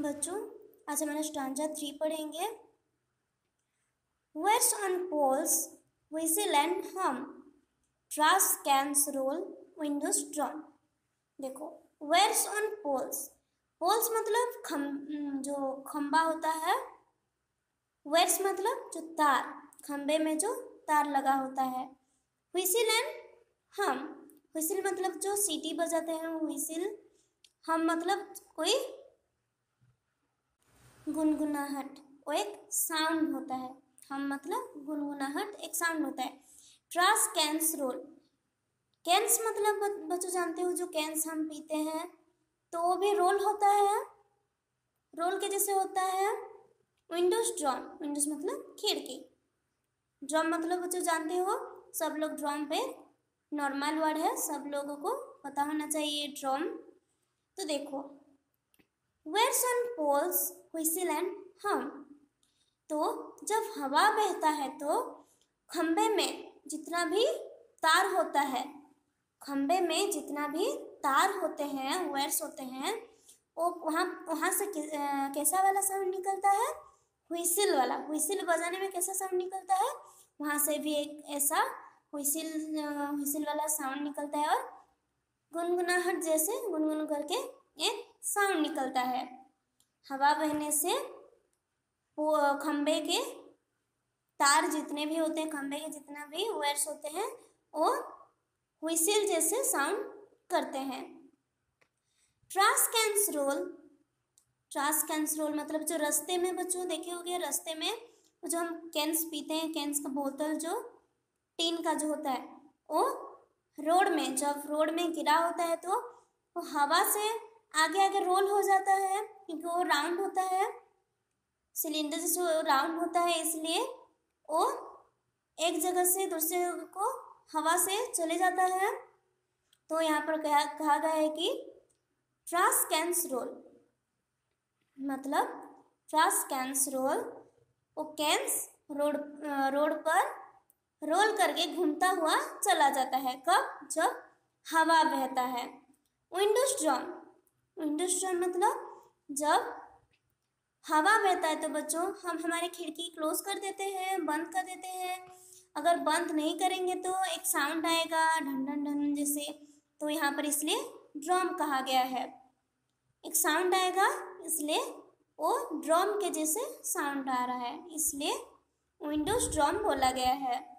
बच्चों आज हमारा स्टांजा थ्री पढ़ेंगे West on poles whistle and hum. Trash cans roll, windows drawn. देखो West ऑन पोल्स पोल्स मतलब खम जो खम्बा होता है वेट्स मतलब जो तार खम्बे में जो तार लगा होता है हुसिल एंड हम हुसिल मतलब जो सीटी बजाते हैं हुसिल हम मतलब कोई गुनगुनाहट वो एक साउंड होता है हम मतलब गुनगुनाहट एक साउंड होता है ट्रास कैंस रोल कैंस मतलब बच्चों जानते हो जो कैंस हम पीते हैं तो वो भी रोल होता है रोल के जैसे होता है विंडोज ड्रॉम विंडोज मतलब खिड़की ड्रॉम मतलब बच्चों जानते हो सब लोग ड्रॉम पे नॉर्मल वर्ड है सब लोगों को पता होना चाहिए ड्रॉम तो देखो where sun poles whistle and hum तो जब हवा बहता है तो खम्भे में जितना भी तार होता है खम्बे में जितना भी तार होते हैं वेयर्स होते हैं वो वहाँ वहाँ से कैसा वाला साउंड निकलता है हुइसिल वाला व्हिसल बजाने में कैसा साउंड निकलता है वहाँ से भी एक ऐसा व्हिसल व्हिसल वाला साउंड निकलता है और गुनगुनाहट जैसे गुनगुन करके एक साउंड निकलता है हवा बहने से खम्भे के तार जितने भी होते हैं खम्भे के जितना भी वायर्स होते हैं वो हुसिल जैसे साउंड करते हैं trash cans roll trash cans roll मतलब जो रास्ते में बच्चों देखे गया रास्ते में जो हम कैंस पीते हैं कैंस का बोतल जो टीन का जो होता है वो रोड में जब रोड में गिरा होता है तो वो हवा से आगे आगे रोल हो जाता है क्योंकि वो राउंड होता है सिलेंडर जैसे राउंड होता है इसलिए वो एक जगह से दूसरे जगह को हवा से चले जाता है तो यहाँ पर कहा कहा गया है कि कैंस रोल मतलब ट्रांसकैंस रोल वो कैंस रोड रोड पर रोल करके घूमता हुआ चला जाता है कब जब हवा बहता है विंडोज ड्रॉन विंडोस्टोन मतलब जब हवा बहता है तो बच्चों हम हमारी खिड़की क्लोज कर देते हैं बंद कर देते हैं अगर बंद नहीं करेंगे तो एक साउंड आएगा ढन ढन ढन जैसे तो यहाँ पर इसलिए ड्रम कहा गया है एक साउंड आएगा इसलिए वो ड्रम के जैसे साउंड आ रहा है इसलिए विंडोज ड्रम बोला गया है